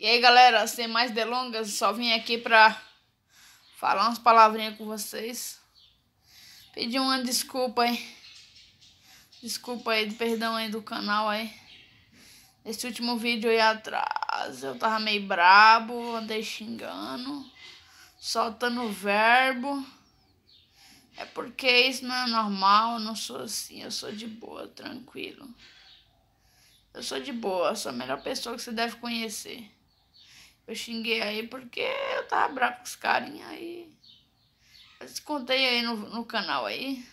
E aí, galera, sem mais delongas, só vim aqui pra falar umas palavrinhas com vocês. Pedir uma desculpa hein Desculpa aí, perdão aí do canal aí. Esse último vídeo aí atrás, eu tava meio brabo, andei xingando, soltando verbo. É porque isso não é normal, eu não sou assim, eu sou de boa, tranquilo. Eu sou de boa, sou a melhor pessoa que você deve conhecer. Eu xinguei aí porque eu tava bravo com os carinha aí. Eu te contei aí no, no canal aí.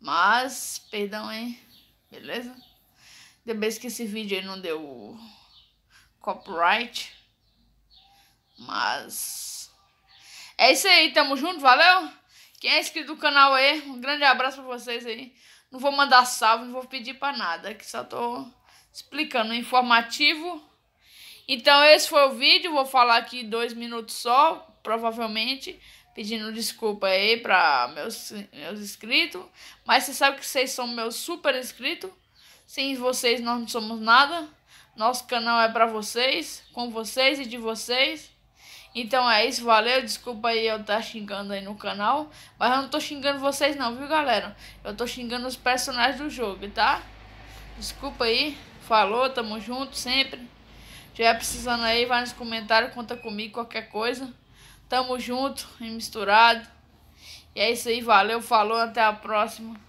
Mas, perdão, hein? Beleza? Depois que esse vídeo aí não deu copyright. Mas... É isso aí, tamo junto, valeu? Quem é inscrito no canal aí, um grande abraço pra vocês aí. Não vou mandar salve, não vou pedir pra nada, que só tô explicando, informativo então esse foi o vídeo, vou falar aqui dois minutos só, provavelmente, pedindo desculpa aí para meus, meus inscritos. Mas você sabe que vocês são meus super inscritos, sem vocês nós não somos nada. Nosso canal é para vocês, com vocês e de vocês. Então é isso, valeu. Desculpa aí eu estar tá xingando aí no canal. Mas eu não tô xingando vocês não, viu galera? Eu tô xingando os personagens do jogo, tá? Desculpa aí. Falou, tamo junto sempre tiver precisando aí, vai nos comentários, conta comigo, qualquer coisa. Tamo junto e misturado. E é isso aí, valeu, falou, até a próxima.